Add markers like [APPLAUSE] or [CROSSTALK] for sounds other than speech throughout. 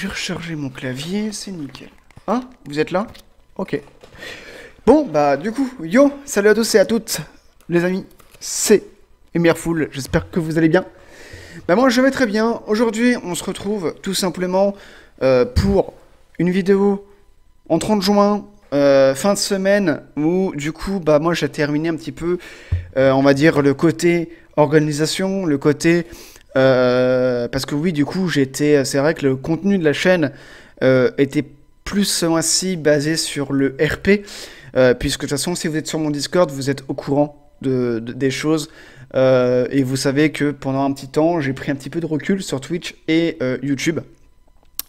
J'ai rechargé mon clavier, c'est nickel. Hein Vous êtes là Ok. Bon, bah du coup, yo, salut à tous et à toutes, les amis, c'est Foule. j'espère que vous allez bien. Bah moi je vais très bien, aujourd'hui on se retrouve tout simplement euh, pour une vidéo en 30 juin, euh, fin de semaine, où du coup, bah moi j'ai terminé un petit peu, euh, on va dire, le côté organisation, le côté euh, parce que oui, du coup, j'étais. Euh, c'est vrai que le contenu de la chaîne euh, était plus ainsi basé sur le RP, puisque de toute façon, si vous êtes sur mon Discord, vous êtes au courant des choses. et vous savez que pendant un petit temps, j'ai pris un petit peu de recul sur Twitch et YouTube.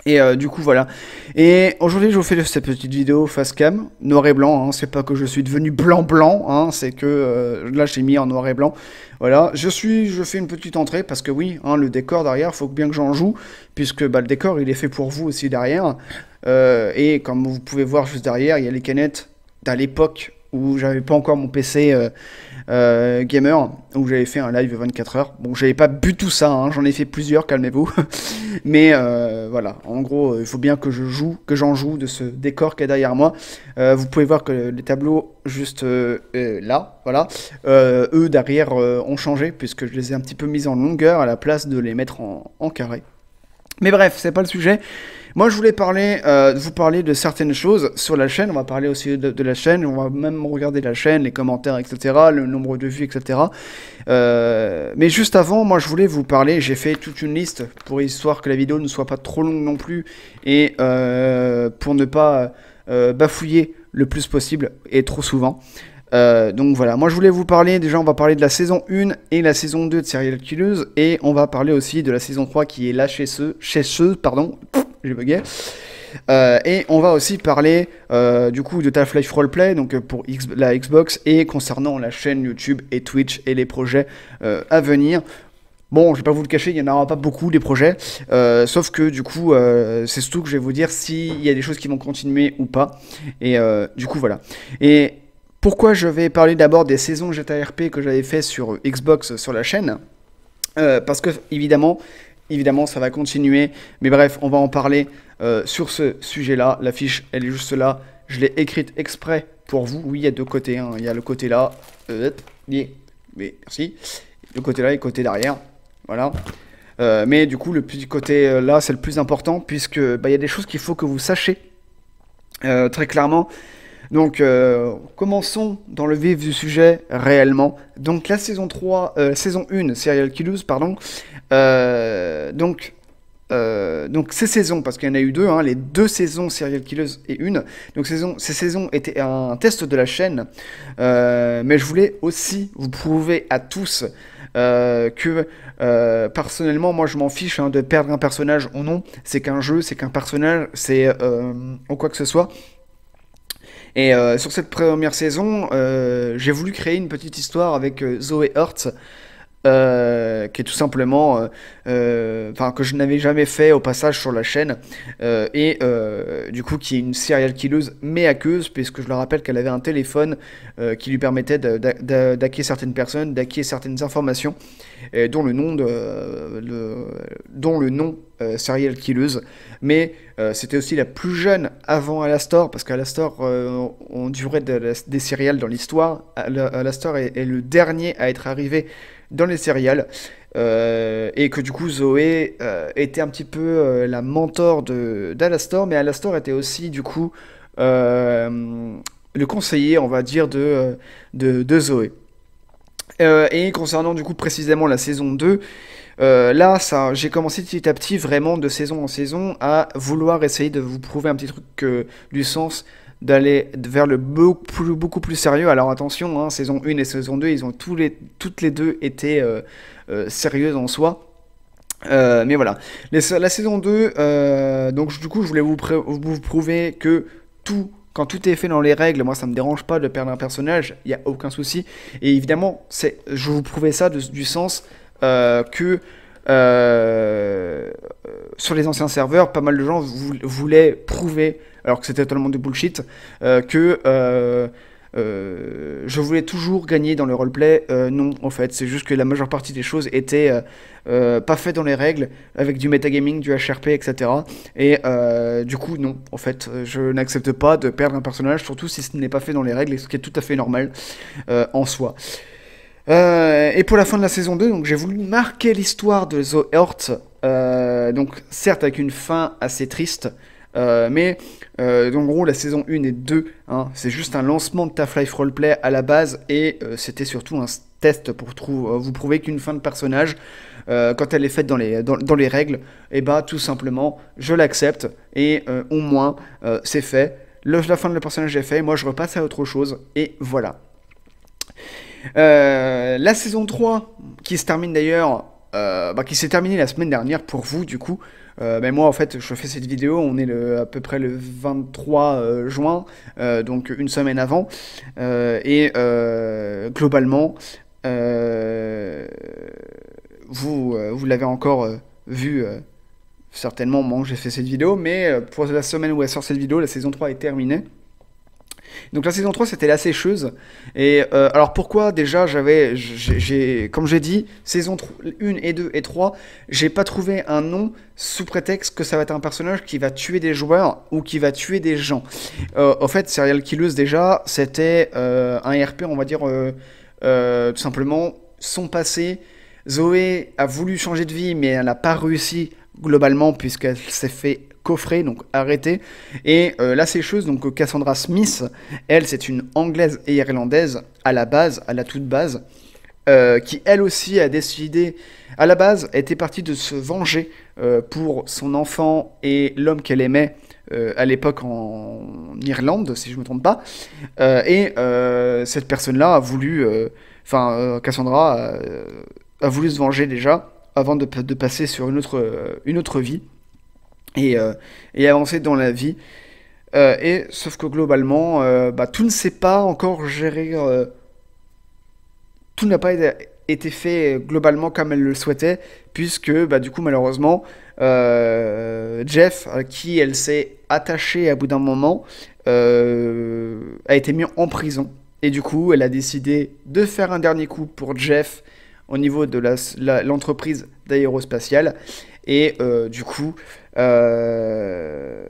Et euh, du coup voilà. Et aujourd'hui je vous fais cette petite vidéo face cam, noir et blanc, hein. c'est pas que je suis devenu blanc blanc, hein. c'est que euh, là j'ai mis en noir et blanc. Voilà, je suis, je fais une petite entrée parce que oui, hein, le décor derrière, faut bien que j'en joue, puisque bah, le décor il est fait pour vous aussi derrière. Euh, et comme vous pouvez voir juste derrière, il y a les canettes d'à l'époque où j'avais pas encore mon PC euh, euh, gamer, où j'avais fait un live 24 heures. Bon, j'avais pas bu tout ça, hein, j'en ai fait plusieurs, calmez-vous. [LAUGHS] Mais euh, voilà, en gros, il faut bien que je joue, que j'en joue de ce décor qui est derrière moi. vous pouvez voir que les tableaux juste là, voilà, eux derrière ont changé puisque je les ai un petit peu mis en longueur à la place de les mettre en carré. Mais bref, c'est pas le sujet. Moi, je voulais euh, vous parler de certaines choses sur la chaîne. On va parler aussi de, la chaîne. On va même regarder la chaîne, les commentaires, etc., le nombre de vues, etc. Euh, mais juste avant, moi, je voulais vous parler. J'ai fait toute une liste pour histoire que la vidéo ne soit pas trop longue non plus et euh, pour ne pas bafouiller le plus possible et trop souvent. Euh, donc voilà, moi je voulais vous parler, déjà on va parler de la saison 1 et la saison 2 de Serial Killers, et on va parler aussi de la saison 3 qui est ce, chez ce pardon, [LAUGHS] j'ai bugué. Euh, et on va aussi parler euh, du coup de ta life Roleplay, donc pour la Xbox, et concernant la chaîne YouTube et Twitch et les projets à venir. Bon, je vais pas vous le cacher, il n'y en aura pas beaucoup des projets. sauf que du coup, c'est surtout que je vais vous dire s'il y a des choses qui vont continuer ou pas. Et du coup, voilà. Et pourquoi je vais parler d'abord des saisons GTA RP que j'avais fait sur euh, Xbox euh, sur la chaîne euh, Parce que, évidemment, évidemment, ça va continuer. Mais bref, on va en parler sur ce sujet-là. La fiche, elle est juste là. Je l'ai écrite exprès pour vous. Oui, il y a deux côtés. Hein. Il y a le côté là. Euh, merci. Le côté là et le côté derrière. Voilà. mais du coup, le petit côté là, c'est le plus important puisque bah, il y a des choses qu'il faut que vous sachiez. très clairement, donc euh, commençons dans le vif du sujet réellement. Donc la saison 3, euh, saison 1, Serial Killers, pardon. Euh, donc donc ces saisons, parce qu'il y en a eu deux, hein, les deux saisons Serial Killers et une, donc saison, ces saisons étaient un test de la chaîne, mais je voulais aussi vous prouver à tous que personnellement, moi je m'en fiche hein, de perdre un personnage ou non, c'est qu'un jeu, c'est qu'un personnage, c'est quoi que ce soit, et euh, sur cette première saison, euh, j'ai voulu créer une petite histoire avec euh, Zoé Hertz. Euh, qui est tout simplement, euh, euh, enfin que je n'avais jamais fait au passage sur la chaîne, et du coup qui est une serial killeuse mais hackeuse, puisque je le rappelle qu'elle avait un téléphone qui lui permettait d'acquérir certaines personnes, d'acquérir certaines informations, dont le nom de, dont le nom serial killeuse, mais c'était aussi la plus jeune avant Alastor, parce qu'Alastor, on durait des céréales dans l'histoire, Alastor est le dernier à être arrivé dans les céréales. Euh, et que du coup Zoé euh, était un petit peu euh, la mentor d'Alastor, mais Alastor était aussi du coup le conseiller, on va dire, de, de, Zoé. et concernant du coup précisément la saison 2, là ça j'ai commencé petit à petit vraiment de saison en saison à vouloir essayer de vous prouver un petit truc du sens d'aller vers le beaucoup plus, beaucoup plus sérieux. Alors attention, hein, saison 1 et saison 2, ils ont tous les, toutes les deux été euh, euh, sérieuses en soi. Euh, mais voilà, la saison 2, donc du coup je voulais vous, prouver que tout quand tout est fait dans les règles, moi ça me dérange pas de perdre un personnage, il n'y a aucun souci. Et évidemment, c'est, je vous prouvais ça du sens que sur les anciens serveurs, pas mal de gens voulaient prouver alors que c'était totalement du bullshit, euh, que euh, euh, je voulais toujours gagner dans le roleplay. non, en fait, c'est juste que la majeure partie des choses étaient pas faites dans les règles, avec du metagaming, du HRP, etc. Et du coup, non, en fait, je n'accepte pas de perdre un personnage, surtout si ce n'est pas fait dans les règles, ce qui est tout à fait normal en soi. et pour la fin de la saison 2, donc j'ai voulu marquer l'histoire de The Heart, donc certes avec une fin assez triste, mais euh, donc, en gros, la saison 1 et 2, hein, c'est juste un lancement de Taf Life Roleplay à la base et euh, c'était surtout un test pour euh, vous prouver qu'une fin de personnage, quand elle est faite dans les, règles, et eh ben, tout simplement, je l'accepte et au moins, c'est fait. la fin de le personnage est faite, moi je repasse à autre chose et voilà. la saison 3, qui se termine d'ailleurs, bah, qui s'est terminée la semaine dernière pour vous du coup, euh, ben, moi, en fait, je fais cette vidéo, on est à peu près le 23 euh, juin, euh, donc une semaine avant. et globalement, vous, vous l'avez encore vu certainement moi j'ai fait cette vidéo, mais pour la semaine où elle sort cette vidéo, la saison 3 est terminée. Donc la saison 3 c'était la sécheuse. Et euh, alors pourquoi déjà j'avais, j'ai, comme j'ai dit, saison 1 et 2 et 3, j'ai pas trouvé un nom sous prétexte que ça va être un personnage qui va tuer des joueurs ou qui va tuer des gens. Euh, en fait, Serial Killers déjà, c'était euh, un RP, on va dire euh, tout simplement son passé. Zoé a voulu changer de vie mais elle n'a pas réussi globalement puisqu'elle s'est fait coffret, donc arrêté Et euh, la sécheuse, donc euh, Cassandra Smith, elle, c'est une anglaise et irlandaise à la base, à la toute base, euh, qui elle aussi a décidé, à la base, était partie de se venger pour son enfant et l'homme qu'elle aimait. à l'époque en Irlande, si je ne me trompe pas. et cette personne-là a voulu, enfin Cassandra a, voulu se venger déjà avant de, passer sur une autre, une autre vie et, euh, et avancer dans la vie. Euh, et sauf que globalement, euh, bah, tout ne s'est pas encore géré, tout n'a pas été, fait globalement comme elle le souhaitait, puisque bah, du coup malheureusement, Jeff, qui elle s'est attachée à bout d'un moment, a été mis en prison. Et du coup, elle a décidé de faire un dernier coup pour Jeff au niveau de l'entreprise d'aérospatiale. Et du coup, euh,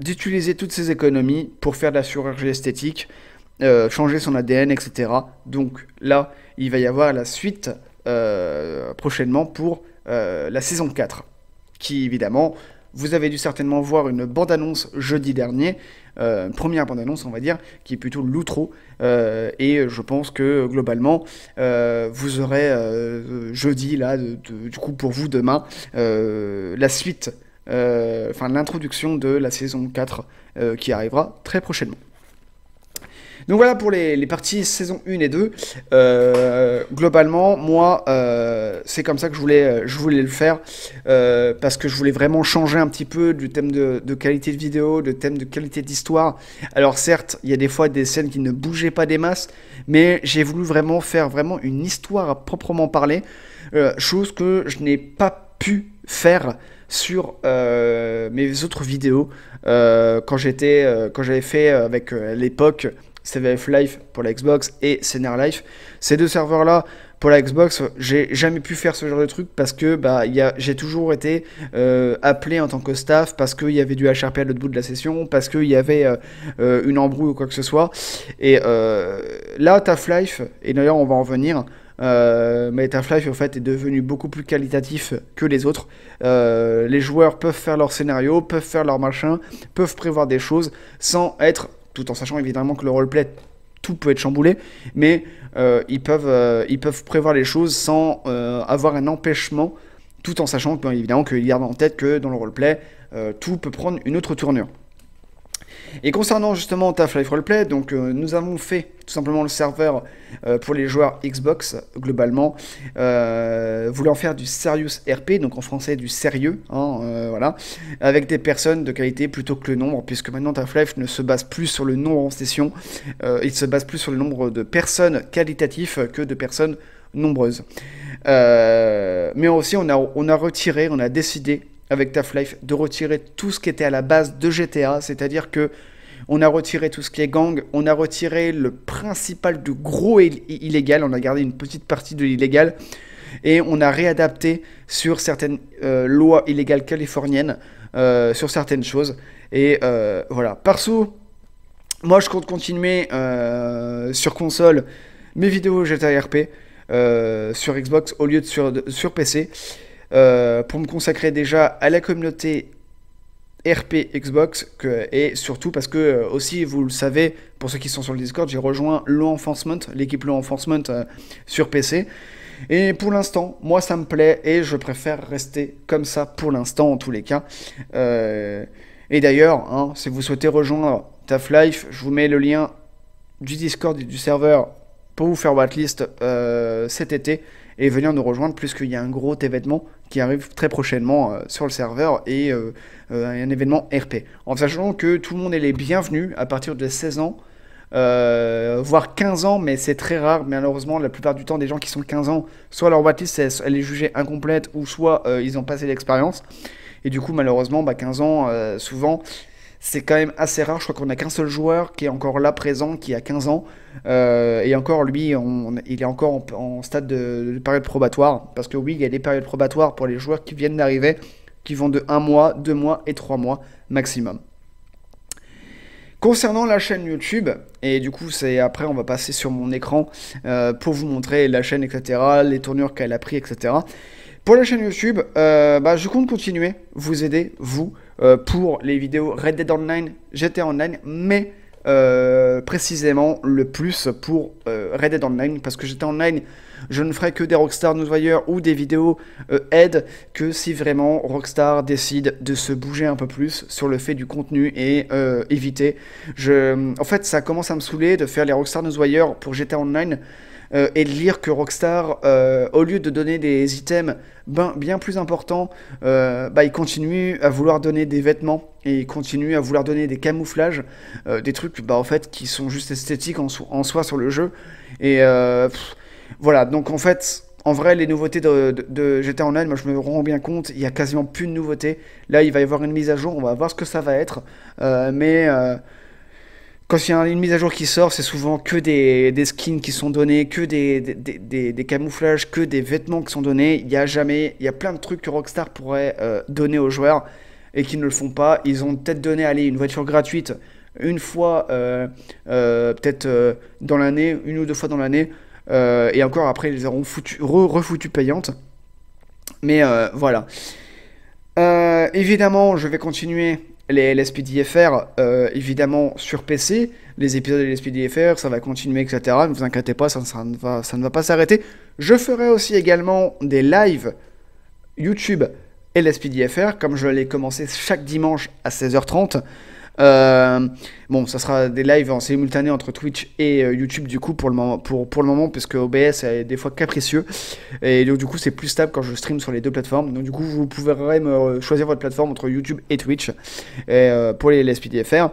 d'utiliser toutes ces économies pour faire de la chirurgie esthétique, euh, changer son ADN, etc. Donc là, il va y avoir la suite euh, prochainement pour la saison 4, qui évidemment vous avez dû certainement voir une bande-annonce jeudi dernier, euh, première bande-annonce on va dire, qui est plutôt l'outro, euh, et je pense que globalement euh, vous aurez euh, jeudi là, du coup pour vous demain, la suite, enfin l'introduction de la saison 4 qui arrivera très prochainement. Donc voilà pour les, parties saison 1 et 2. Euh, globalement, moi, euh, c'est comme ça que je voulais, euh, je voulais le faire, parce que je voulais vraiment changer un petit peu du thème de, qualité de vidéo, de thème de qualité d'histoire. Alors certes, il y a des fois des scènes qui ne bougeaient pas des masses, mais j'ai voulu vraiment faire vraiment une histoire à proprement parler, chose que je n'ai pas pu faire sur mes autres vidéos quand j'étais quand j'avais fait avec l'époque CVF Life pour la Xbox et Scenar Life. Ces deux serveurs-là, pour la Xbox, j'ai jamais pu faire ce genre de truc parce que bah, j'ai toujours été euh, appelé en tant que staff, parce qu'il y avait du HRP à l'autre bout de la session, parce qu'il y avait euh, euh, une embrouille ou quoi que ce soit. Et là, TAF life et d'ailleurs on va en revenir, mais TAF life en fait est devenu beaucoup plus qualitatif que les autres. les joueurs peuvent faire leur scénario, peuvent faire leur machin, peuvent prévoir des choses sans être tout en sachant évidemment que le roleplay, tout peut être chamboulé, mais euh, ils, peuvent, euh, ils peuvent prévoir les choses sans euh, avoir un empêchement, tout en sachant bien évidemment qu'ils gardent en tête que dans le roleplay, tout peut prendre une autre tournure. Et concernant justement TAF Life Roleplay, donc euh, nous avons fait tout simplement le serveur euh, pour les joueurs Xbox globalement, euh, voulant faire du serious RP, donc en français du sérieux, hein, voilà, avec des personnes de qualité plutôt que le nombre, puisque maintenant TAF Life ne se base plus sur le nombre en session, il se base plus sur le nombre de personnes qualitatives que de personnes nombreuses. mais aussi on a, on a retiré, on a décidé avec Tough life de retirer tout ce qui était à la base de GTA, c'est-à-dire que on a retiré tout ce qui est gang, on a retiré le principal du gros illégal, on a gardé une petite partie de l'illégal et on a réadapté sur certaines euh, lois illégales californiennes, euh, sur certaines choses. Et euh, voilà, sous, moi je compte continuer euh, sur console mes vidéos GTA RP sur Xbox au lieu de sur, de, sur PC. Euh, pour me consacrer déjà à la communauté RP Xbox que, et surtout parce que euh, aussi vous le savez pour ceux qui sont sur le Discord j'ai rejoint l'équipe Law Enforcement euh, sur PC et pour l'instant moi ça me plaît et je préfère rester comme ça pour l'instant en tous les cas et d'ailleurs hein, si vous souhaitez rejoindre Taf Life je vous mets le lien du Discord et du serveur pour vous faire whitelist cet été et venir nous rejoindre puisqu'il y a un gros événement qui arrive très prochainement euh, sur le serveur et euh, euh, un événement RP. En sachant que tout le monde est les bienvenus à partir de 16 ans. voire 15 ans, mais c'est très rare. Malheureusement, la plupart du temps, des gens qui sont 15 ans, soit leur whitelist elle, est jugée incomplète, ou soit ils ont passé l'expérience. Et du coup, malheureusement, 15 bah, ans, souvent, c'est quand même assez rare. Je crois qu'on a qu'un seul joueur qui est encore là présent, qui a 15 ans. Euh, et encore, lui, il est encore en, stade de, période probatoire. Parce que oui, il y a des périodes probatoires pour les joueurs qui viennent d'arriver, qui vont de 1 mois, 2 mois et 3 mois maximum. Concernant la chaîne YouTube, et du coup c'est après on va passer sur mon écran euh, pour vous montrer la chaîne, etc., les tournures qu'elle a pris, etc. Pour la chaîne YouTube, euh, bah, je compte continuer, vous aider, vous, euh, pour les vidéos Red Dead Online, GTA Online, mais euh, précisément le plus pour euh, Red Dead Online, parce que j'étais online, je ne ferai que des Rockstar Newswire ou des vidéos AID que si vraiment Rockstar décide de se bouger un peu plus sur le fait du contenu et éviter. Je... En fait, ça commence à me saouler de faire les Rockstar Newswire pour GTA Online euh, et de lire que Rockstar, euh, au lieu de donner des items ben, bien plus importants, il euh, bah, à vouloir donner des vêtements et il continue à vouloir donner des camouflages, des trucs bah, en fait, qui sont juste esthétiques en, soi sur le jeu. Et voilà, donc en fait, en vrai, les nouveautés de, de, GTA Online, moi je me rends bien compte, il n'y a quasiment plus de nouveautés. Là, il va y avoir une mise à jour, on va voir ce que ça va être. mais quand il y a une mise à jour qui sort, c'est souvent que des, skins qui sont donnés, que des, camouflages, que des vêtements qui sont donnés. Il y a jamais, il y a plein de trucs que Rockstar pourrait euh, donner aux joueurs et qu'ils ne le font pas. Ils ont peut-être donné, allez, une voiture gratuite une fois, euh, euh, peut-être dans l'année, une ou deux fois dans l'année, et encore après, ils les auront foutu, refoutu payantes. Mais voilà. évidemment, je vais continuer les LSPDFR, euh, évidemment, sur PC, les épisodes de LSPDFR, ça va continuer, etc. Ne vous inquiétez pas, ça, ne, va, pas s'arrêter. Je ferai aussi également des lives YouTube LSPDFR, comme je l'ai commencé chaque dimanche à 16h30. Euh, bon, ça sera des lives en simultané entre Twitch et euh, YouTube du coup pour le moment, pour, pour le moment, parce OBS est des fois capricieux et donc du coup c'est plus stable quand je stream sur les deux plateformes. Donc du coup vous pourrez me choisir votre plateforme entre YouTube et Twitch et, euh, pour les LSPDFR.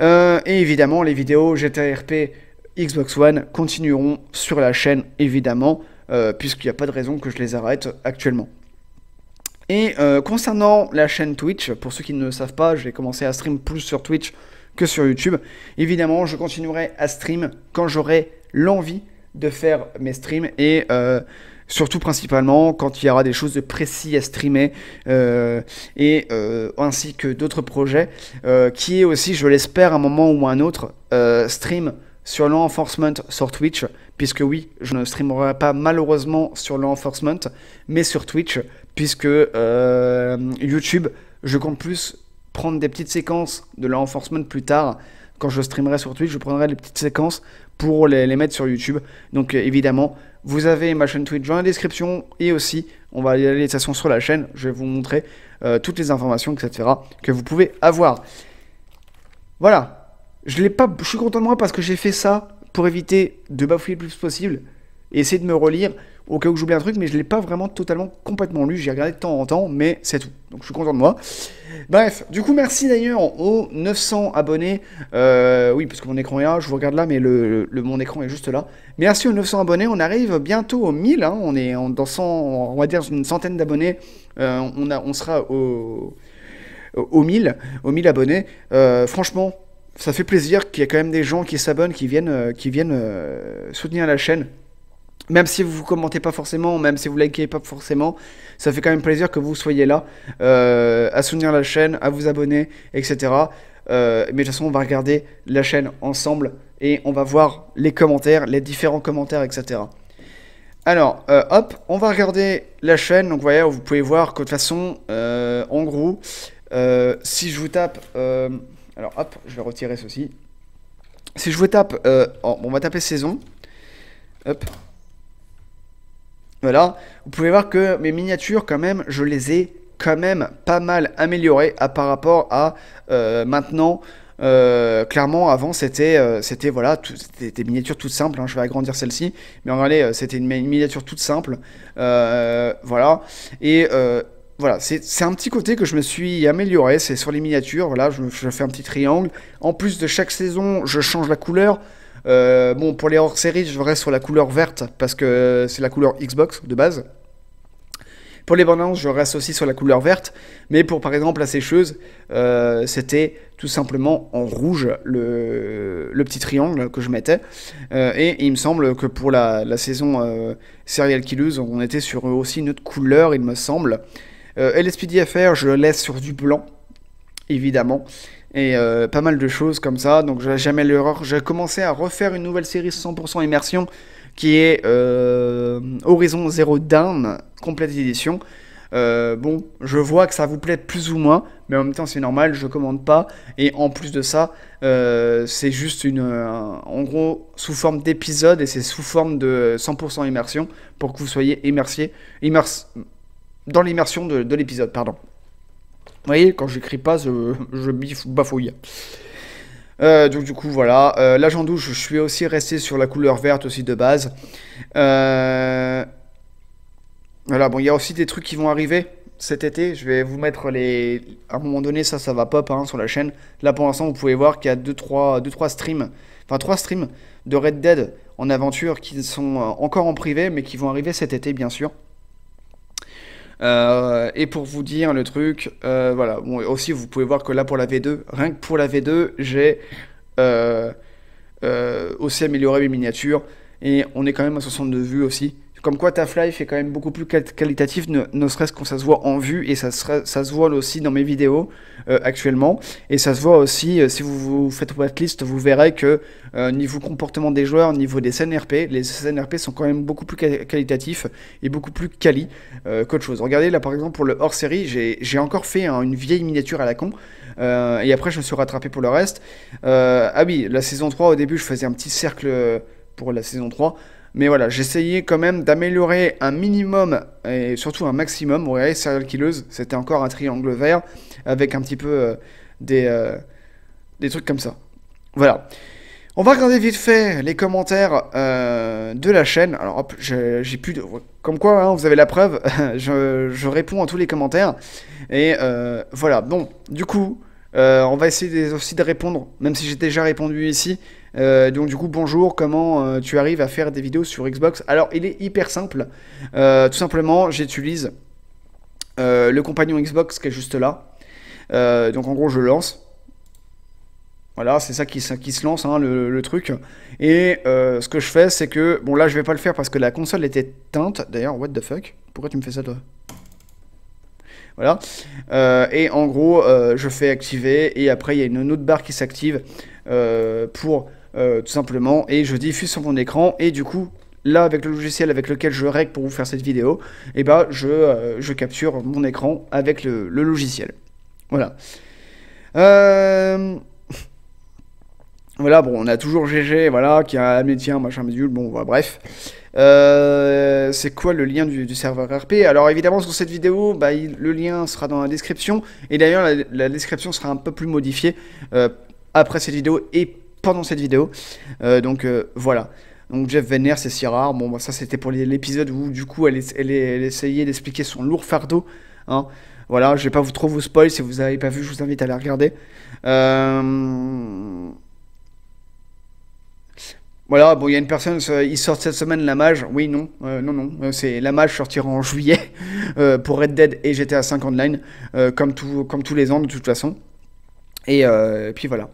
et évidemment les vidéos GTRP Xbox One continueront sur la chaîne évidemment puisqu'il n'y a pas de raison que je les arrête actuellement. Et euh, concernant la chaîne Twitch, pour ceux qui ne le savent pas, j'ai commencé à stream plus sur Twitch que sur YouTube. Évidemment, je continuerai à stream quand j'aurai l'envie de faire mes streams et euh, surtout principalement quand il y aura des choses de précis à streamer euh, et ainsi que d'autres projets qui est aussi, je l'espère, un moment ou un autre stream sur l'enforcement sur Twitch puisque oui, je ne streamerai pas malheureusement sur l'enforcement mais sur Twitch puisque euh, YouTube, je compte plus prendre des petites séquences de l'enforcement plus tard. Quand je streamerai sur Twitch, je prendrai les petites séquences pour les, mettre sur YouTube. Donc euh, évidemment, vous avez ma chaîne Twitch dans la description et aussi, on va aller de toute façon sur la chaîne, je vais vous montrer euh, toutes les informations, etc. que vous pouvez avoir. Voilà, je l'ai pas, je suis content de moi parce que j'ai fait ça pour éviter de bafouiller le plus possible et essayer de me relire au cas où j'oublie un truc, mais je ne l'ai pas vraiment totalement complètement lu. J'ai regardé de temps en temps, mais c'est tout. Donc je suis content de moi. Bref, du coup, merci d'ailleurs aux 900 abonnés. Euh, oui, parce que mon écran est là, je vous regarde là, mais le, mon écran est juste là. Merci aux 900 abonnés. On arrive bientôt aux 1000. Hein. on est en, dans 100, on va dire une centaine d'abonnés. Euh, on, on sera au, 1000, aux 1000 abonnés. Euh, franchement, ça fait plaisir qu'il y ait quand même des gens qui s'abonnent, qui viennent, qui viennent soutenir la chaîne même si vous vous commentez pas forcément, même si vous likez pas forcément, ça fait quand même plaisir que vous soyez là, euh, à soutenir la chaîne, à vous abonner, etc. Euh, mais de toute façon, on va regarder la chaîne ensemble et on va voir les commentaires, les différents commentaires, etc. Alors, euh, hop, on va regarder la chaîne. Donc, vous voyez, vous pouvez voir que de toute façon, en gros, si je vous tape... alors, hop, je vais retirer ceci. Si je vous tape... Oh, on va taper saison. Hop, voilà, vous pouvez voir que mes miniatures quand même, je les ai quand même pas mal améliorées par rapport à euh, maintenant. Euh, clairement, avant, c'était euh, voilà, des miniatures toutes simples. Hein, je vais agrandir celle-ci, mais regardez, c'était une, miniature toute simple. voilà. Et voilà, c'est un petit côté que je me suis amélioré. C'est sur les miniatures. Voilà, je, fais un petit triangle. En plus de chaque saison, je change la couleur. Euh, bon, pour les hors-série, je reste sur la couleur verte parce que c'est la couleur Xbox de base. Pour les bandes je reste aussi sur la couleur verte, mais pour par exemple la sécheuse, euh, c'était tout simplement en rouge le, petit triangle que je mettais. Euh, et, il me semble que pour la, saison Serial Killers, on était sur aussi une autre couleur, il me semble. LSPDFR, je le laisse sur du blanc, évidemment et euh, pas mal de choses comme ça. Donc jamais l'erreur. J'ai commencé à refaire une nouvelle série 100% immersion qui est euh, Horizon Zero Dawn, complète édition. Euh, bon, je vois que ça vous plaît plus ou moins, mais en même temps c'est normal, je commande pas. Et en plus de ça, c'est juste une, en gros sous forme d'épisode et c'est sous forme de 100% immersion pour que vous soyez immersé, immers, dans l'immersion de l'épisode, pardon. Vous voyez, quand j'écris pas, je, je bafouille. Euh, donc du coup voilà, euh, là douche, je suis aussi resté sur la couleur verte aussi de base. Euh, voilà, bon il y a aussi des trucs qui vont arriver cet été, je vais vous mettre les... À un moment donné ça, ça va pop hein, sur la chaîne. Là pour l'instant vous pouvez voir qu'il y a 2-3 deux, trois, deux, streams, enfin 3 streams de Red Dead en aventure qui sont euh, encore en privé mais qui vont arriver cet été bien sûr. Euh, et pour vous dire le truc, euh, voilà. aussi, vous pouvez voir que là, pour la V2, rien que pour la V2, j'ai euh, aussi amélioré mes miniatures. Et on est quand même à 62 vues aussi. Comme quoi, Taf Life est quand même beaucoup plus qualitatif, ne, serait-ce qu'on se voit en vue et ça, se voit aussi dans mes vidéos euh, actuellement. Et ça se voit aussi, euh, si vous, vous faites liste, vous verrez que euh, niveau comportement des joueurs, niveau des scènes RP, les scènes RP sont quand même beaucoup plus qualitatifs et beaucoup plus quali qu'autre chose. Regardez là par exemple pour le hors série, j'ai encore fait hein, une vieille miniature à la con. et après, je me suis rattrapé pour le reste. ah oui, la saison 3, au début, je faisais un petit cercle pour la saison 3. Mais voilà, j'essayais quand même d'améliorer un minimum et surtout un maximum. Vous voyez, Serial Killers, c'était encore un triangle vert avec un petit peu euh, des, euh, des trucs comme ça. Voilà. On va regarder vite fait les commentaires euh, de la chaîne. Alors, hop, j'ai plus de... Comme quoi, hein, vous avez la preuve, [LAUGHS] je, je, réponds à tous les commentaires. Et voilà, bon, du coup, on va essayer aussi de répondre, même si j'ai déjà répondu ici, euh, donc du coup, bonjour, comment euh, tu arrives à faire des vidéos sur Xbox Alors, il est hyper simple. Euh, tout simplement, j'utilise le compagnon Xbox qui est juste là. donc en gros, je lance. Voilà, c'est ça qui, qui, se lance, hein, le, truc. Et ce que je fais, c'est que... Bon, là, je vais pas le faire parce que la console était teinte D'ailleurs, what the fuck Pourquoi tu me fais ça, toi voilà. et en gros, je fais activer et après il y a une autre barre qui s'active pour euh, tout simplement, et je diffuse sur mon écran, et du coup, là, avec le logiciel avec lequel je règle pour vous faire cette vidéo, et eh ben, euh, je, capture mon écran avec le, logiciel. Voilà. Euh, voilà, bon, on a toujours GG, voilà, qui a un métier, machin, médule, bon, bref. c'est quoi le lien du, serveur RP Alors évidemment sur cette vidéo, bah, le lien sera dans la description, et d'ailleurs la, description sera un peu plus modifiée après cette vidéo et pendant cette vidéo. Euh, donc euh, voilà. Donc Jeff Venner, c'est si rare. Bon, bah, ça c'était pour l'épisode où du coup elle, elle, essayait d'expliquer son lourd fardeau. Hein. Voilà, je vais pas vous trop vous spoil. Si vous avez pas vu, je vous invite à la regarder. Euh, voilà, bon, il y a une personne, il sort cette semaine La Mage. Oui, non, non, non. C'est La Mage sortira en juillet [LAUGHS] pour Red Dead et GTA 5 Online, comme, tout, comme tous les ans de toute façon. et puis voilà.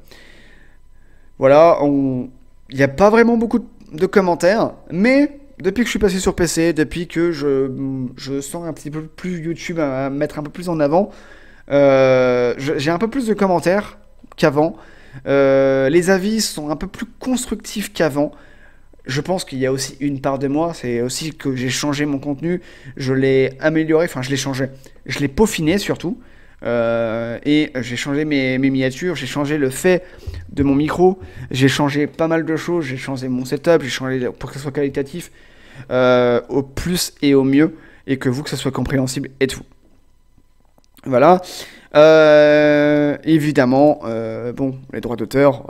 Voilà, il n'y a pas vraiment beaucoup de commentaires, mais depuis que je suis passé sur PC, depuis que je, sens un petit peu plus YouTube à mettre un peu plus en avant, euh, j'ai un peu plus de commentaires qu'avant. Euh, les avis sont un peu plus constructifs qu'avant. Je pense qu'il y a aussi une part de moi, c'est aussi que j'ai changé mon contenu, je l'ai amélioré, enfin je l'ai changé, je l'ai peaufiné surtout. Euh, et j'ai changé mes, miniatures, j'ai changé le fait de mon micro, j'ai changé pas mal de choses, j'ai changé mon setup, j'ai changé pour que ce soit qualitatif euh, au plus et au mieux, et que vous, que ce soit compréhensible et tout. Voilà. Euh, évidemment, bon, les droits d'auteur,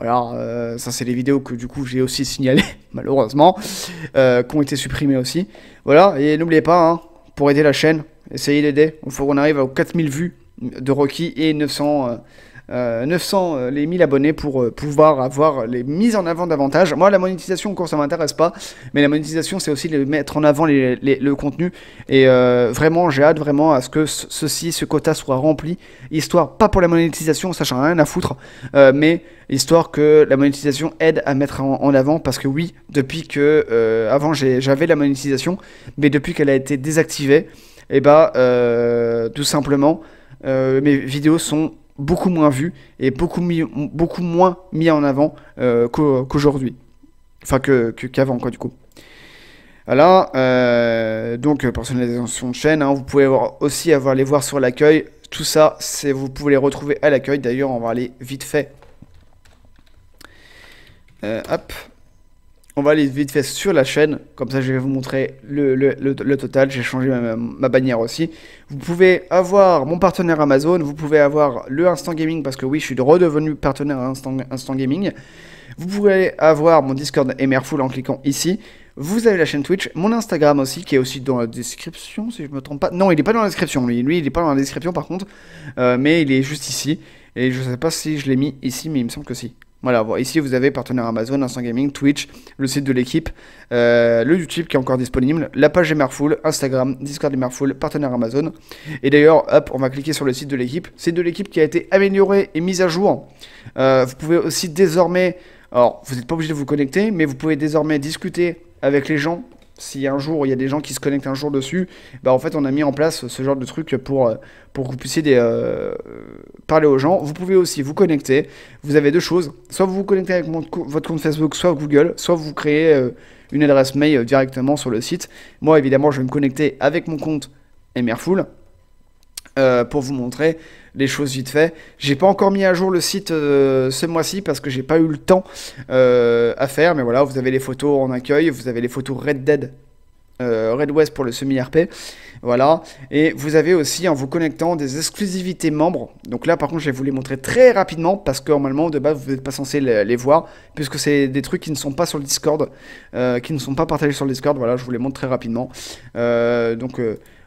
ça c'est les vidéos que du coup j'ai aussi signalées, [LAUGHS] malheureusement, qui ont été supprimées aussi. Voilà, et n'oubliez pas, hein, pour aider la chaîne, essayez d'aider, il faut qu'on arrive aux 4000 vues de Rocky et 900, 900 euh, euh, euh, les 1000 abonnés pour pouvoir avoir les mises en avant davantage. Moi, la monétisation, encore, ça m'intéresse pas, mais la monétisation, c'est aussi de mettre en avant les, le contenu. Et vraiment, j'ai hâte vraiment à ce que ceci, ce quota soit rempli, histoire, pas pour la monétisation, ça change rien à foutre, mais histoire que la monétisation aide à mettre en, avant parce que oui depuis que avant j'avais la monétisation mais depuis qu'elle a été désactivée et eh bah ben, tout simplement euh, mes vidéos sont beaucoup moins vues et beaucoup, beaucoup moins mises en avant euh, qu'aujourd'hui. Enfin, qu'avant, que, qu'avant quoi, du coup. Voilà, euh, donc personnalisation de chaîne, hein. vous pouvez aussi avoir les voir sur l'accueil. Tout ça, c'est vous pouvez les retrouver à l'accueil. D'ailleurs, on va aller vite fait. hop, on va aller vite fait sur la chaîne, comme ça je vais vous montrer le, total, j'ai changé ma, bannière aussi. Vous pouvez avoir mon partenaire Amazon, vous pouvez avoir le Instant Gaming, parce que oui, je suis redevenu partenaire Instant, Instant Gaming. Vous pouvez avoir mon Discord Emerful en cliquant ici. Vous avez la chaîne Twitch, mon Instagram aussi, qui est aussi dans la description, si je ne me trompe pas. Non, il n'est pas dans la description, lui. il n'est pas dans la description, par contre. Euh, mais il est juste ici. Et je ne sais pas si je l'ai mis ici, mais il me semble que si. Voilà, ici vous avez partenaire Amazon, Instant Gaming, Twitch, le site de l'équipe, euh, le YouTube qui est encore disponible, la page Gamerful, Instagram, Discord Gamerful, partenaire Amazon. Et d'ailleurs, hop, on va cliquer sur le site de l'équipe. C'est de l'équipe qui a été améliorée et mise à jour. Euh, vous pouvez aussi désormais, alors vous n'êtes pas obligé de vous connecter, mais vous pouvez désormais discuter avec les gens. S'il Si un jour il y a des gens qui se connectent un jour dessus, bah en fait on a mis en place ce genre de truc pour, euh, pour que vous puissiez des, parler aux gens. Vous pouvez aussi vous connecter. Vous avez deux choses. Soit vous vous connectez avec votre compte Facebook, soit Google, soit vous créez euh, une adresse mail directement sur le site. Moi, évidemment, je vais me connecter avec mon compte Emerful. Euh, pour vous montrer les choses vite fait. J'ai pas encore mis à jour le site euh, ce mois-ci parce que j'ai pas eu le temps à faire, mais voilà, vous avez les photos en accueil, vous avez les photos Red Dead euh, Red West pour le semi-RP. Voilà. Et vous avez aussi en vous connectant des exclusivités membres. Donc là, par contre, je vais vous les montrer très rapidement parce que normalement, de base, vous n'êtes pas censé les, voir puisque c'est des trucs qui ne sont pas sur le Discord, euh, qui ne sont pas partagés sur le Discord. Voilà, je vous les montre très rapidement. Euh, donc.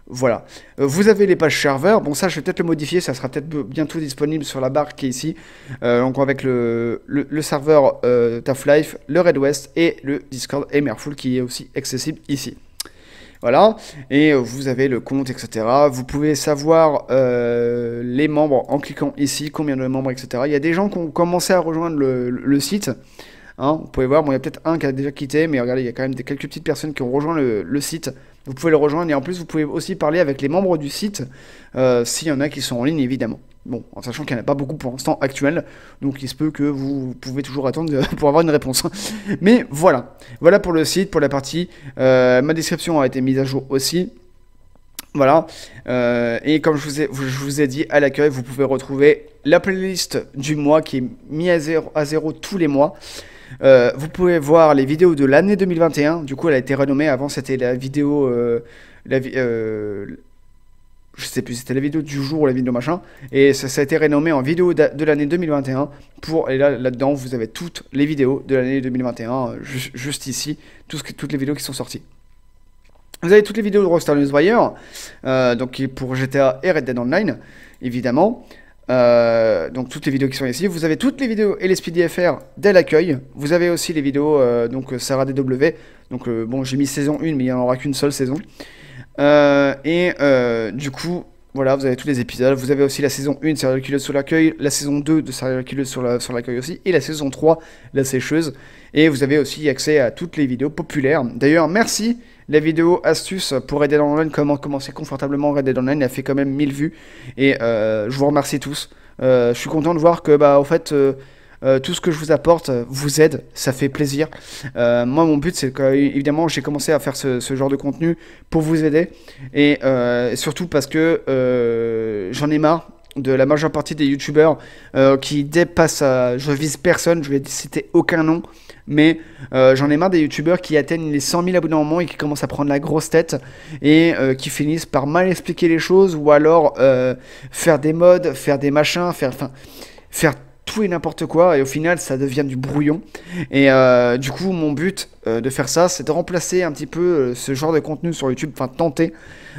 Voilà. vous avez les pages serveurs. Bon, ça, je vais peut-être le modifier. Ça sera peut-être bientôt disponible sur la barre qui est ici. donc, avec le, serveur Tough Life, le Red West et le Discord Emerful qui est aussi accessible ici. Voilà. Et vous avez le compte, etc. Vous pouvez savoir euh, les membres en cliquant ici, combien de membres, etc. Il y a des gens qui ont commencé à rejoindre le, site. Hein. vous pouvez voir, bon, il y a peut-être un qui a déjà quitté, mais regardez, il y a quand même des, quelques petites personnes qui ont rejoint le, site. Vous pouvez le rejoindre et en plus, vous pouvez aussi parler avec les membres du site, euh, s'il y en a qui sont en ligne, évidemment. Bon, en sachant qu'il n'y en a pas beaucoup pour l'instant actuel, donc il se peut que vous pouvez toujours attendre euh, [LAUGHS] pour avoir une réponse. Mais voilà, voilà pour le site, pour la partie. Euh, ma description a été mise à jour aussi. Voilà, euh, et comme je vous, ai, je vous ai dit à l'accueil, vous pouvez retrouver la playlist du mois qui est mise à zéro, à zéro tous les mois. vous pouvez voir les vidéos de l'année 2021, du coup elle a été renommée, avant c'était la vidéo je sais plus, c'était la vidéo du jour ou la vidéo machin, et ça, a été renommé en vidéo de, l'année 2021. Pour, et là, là-dedans, vous avez toutes les vidéos de l'année 2021, euh, juste ici, tout ce que, toutes les vidéos qui sont sorties. Vous avez toutes les vidéos de Rockstar Newswire, euh, donc pour GTA et Red Dead Online, évidemment. Euh, donc toutes les vidéos qui sont ici. Vous avez toutes les vidéos et les FR dès l'accueil. Vous avez aussi les vidéos euh, donc Sarah DW. Donc bon, j'ai mis saison 1, mais il n'y en aura qu'une seule saison. Euh, et euh, du coup, voilà, vous avez tous les épisodes. Vous avez aussi la saison 1 de Serial sur l'accueil, la saison 2 de série Killer sur l'accueil aussi, et la saison 3, la sécheuse. Et vous avez aussi accès à toutes les vidéos populaires. D'ailleurs, merci la vidéo astuce pour Red Online, comment commencer confortablement Red Online, elle fait quand même 1000 vues. Et euh, je vous remercie tous. je suis content de voir que, bah, en fait euh, tout ce que je vous apporte euh, vous aide, ça fait plaisir. Euh, moi, mon but, c'est que, évidemment, j'ai commencé à faire ce, genre de contenu pour vous aider. Et surtout parce que j'en ai marre de la majeure partie des youtubeurs qui dépassent, je je vise personne, je vais citer aucun nom, mais j'en ai marre des youtubeurs qui atteignent les 100 000 abonnés en moins et qui commencent à prendre la grosse tête et qui finissent par mal expliquer les choses ou alors faire des modes, faire des machins, faire, enfin, faire tout et n'importe quoi, et au final, ça devient du brouillon. Et euh, du coup, mon but euh, de faire ça, c'est de remplacer un petit peu euh, ce genre de contenu sur YouTube, enfin tenter,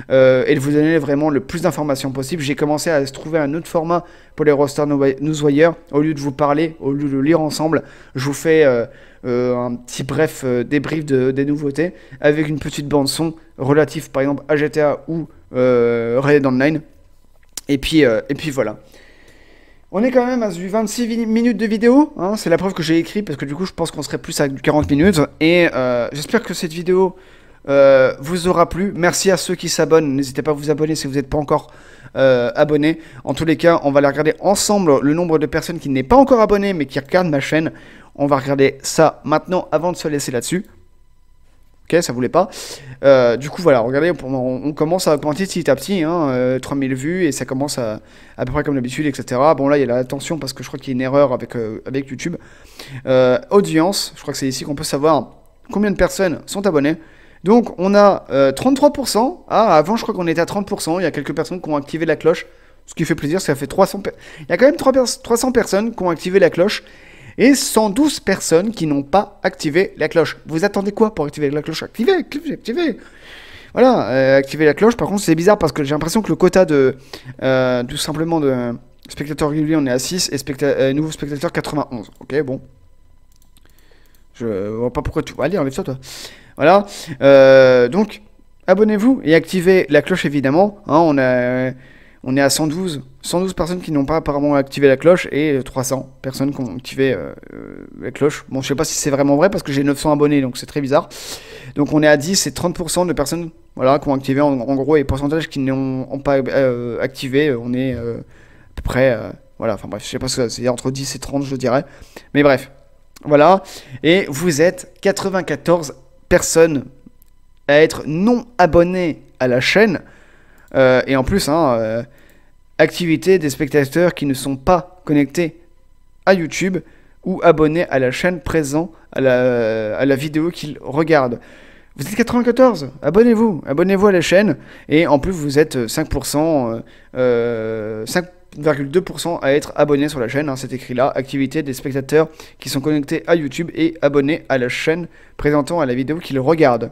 et de vous donner vraiment le plus d'informations possible. J'ai commencé à trouver un autre format pour les rosters newswire. Au lieu de vous parler, au lieu de lire ensemble, je vous fais un petit bref débrief des nouveautés, avec une petite bande-son relative par exemple à GTA ou Red Online. Et puis, et puis voilà. On est quand même à 26 minutes de vidéo, hein. c'est la preuve que j'ai écrit parce que du coup je pense qu'on serait plus à 40 minutes et euh, j'espère que cette vidéo euh, vous aura plu. Merci à ceux qui s'abonnent, n'hésitez pas à vous abonner si vous n'êtes pas encore euh, abonné. En tous les cas, on va aller regarder ensemble le nombre de personnes qui n'est pas encore abonné mais qui regardent ma chaîne. On va regarder ça maintenant avant de se laisser là-dessus. Ok, ça voulait pas. Euh, du coup, voilà, regardez, on, commence à augmenter petit à petit, 3000 hein, euh, vues, et ça commence à, à peu près comme d'habitude, etc. Bon, là, il y a la tension parce que je crois qu'il y a une erreur avec, euh, avec YouTube. audience, je crois que c'est ici qu'on peut savoir combien de personnes sont abonnées. Donc, on a 33%. Ah, avant, je crois qu'on était à 30%. Il y a quelques personnes qui ont activé la cloche. Ce qui fait plaisir, ça fait 300. Il y a quand même 300 personnes qui ont activé la cloche et 112 personnes qui n'ont pas activé la cloche. Vous attendez quoi pour activer la cloche Activez, activez, activez Voilà, euh, activer la cloche, par contre, c'est bizarre parce que j'ai l'impression que le quota de. Euh, tout simplement de. Spectateurs réguliers, on est à 6 et euh, nouveaux spectateurs 91. Ok, bon. Je vois pas pourquoi tu. Allez, enlève ça, toi. Voilà. Euh, donc, abonnez-vous et activez la cloche, évidemment. Hein, on a on est à 112, 112 personnes qui n'ont pas apparemment activé la cloche et 300 euh, personnes qui ont activé euh, euh, la cloche. Bon, je sais pas si c'est vraiment vrai parce que j'ai 900 abonnés, donc c'est très bizarre. Donc on est à 10 et 30% de personnes voilà, qui ont activé en, gros et pourcentage qui n'ont pas activé, on est à peu près... voilà, enfin bref, je sais pas ce que c'est, entre 10 et 30 je dirais. Mais bref, voilà. Et vous êtes 94 personnes à être non abonnées à la chaîne. et en plus, hein, activité des spectateurs qui ne sont pas connectés à YouTube ou abonnés à la chaîne présent à la, vidéo qu'ils regardent. Vous êtes 94, abonnez-vous, abonnez-vous à la chaîne, et en plus vous êtes 5%, 5,2% euh, euh, à être abonné sur la chaîne, hein, c'est écrit là, activité des spectateurs qui sont connectés à YouTube et abonnés à la chaîne présentant à la vidéo qu'ils regardent.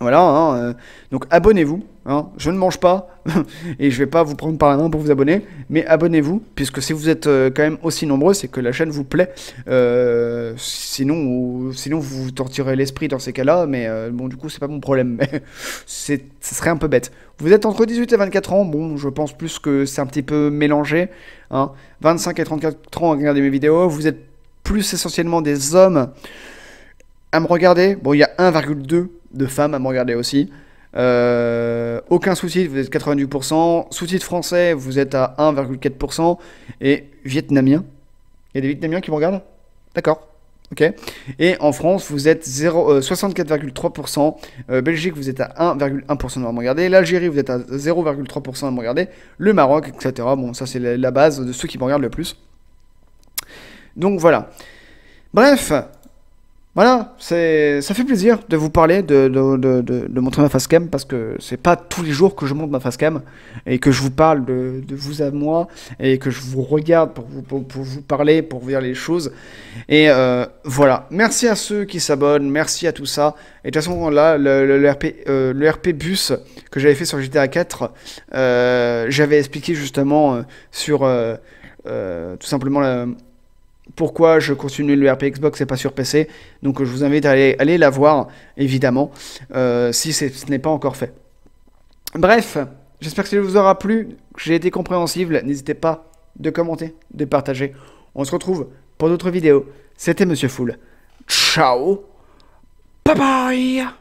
Voilà, hein, euh, donc abonnez-vous. Hein, je ne mange pas [LAUGHS] et je vais pas vous prendre par la main pour vous abonner, mais abonnez-vous puisque si vous êtes euh, quand même aussi nombreux, c'est que la chaîne vous plaît. Euh, sinon, sinon vous vous torturez l'esprit dans ces cas-là, mais bon du coup c'est pas mon problème. Mais [LAUGHS] ce serait un peu bête. Vous êtes entre 18 et 24 ans, bon je pense plus que c'est un petit peu mélangé. 25 hein. et 34 ans à regarder mes vidéos, vous êtes plus essentiellement des hommes à me regarder. Bon il y a 1,2 de femmes à me regarder aussi. Euh, aucun souci vous êtes 98%. Sous-titre français, vous êtes à 1,4%. Et vietnamien. Il y a des vietnamiens qui me regardent D'accord. Ok. Et en France, vous êtes 64,3%. Euh, euh, Belgique, vous êtes à 1,1% à me regarder. L'Algérie, vous êtes à 0,3% à me regarder. Le Maroc, etc. Bon, ça, c'est la, la base de ceux qui me regardent le plus. Donc voilà. Bref, voilà, ça fait plaisir de vous parler, de, montrer ma facecam, parce que c'est pas tous les jours que je montre ma facecam, et que je vous parle de, vous à moi, et que je vous regarde pour vous, parler, pour vous dire les choses. Et euh, voilà, merci à ceux qui s'abonnent, merci à tout ça. Et de toute façon, là, le, RP, euh, bus que j'avais fait sur GTA 4, euh, j'avais expliqué justement sur tout simplement la pourquoi je continue le RP Xbox et pas sur PC. Donc je vous invite à aller, la voir, évidemment, euh, si ce n'est pas encore fait. Bref, j'espère que ça vous aura plu, que j'ai été compréhensible. N'hésitez pas de commenter, de partager. On se retrouve pour d'autres vidéos. C'était Monsieur Foul. Ciao. Bye bye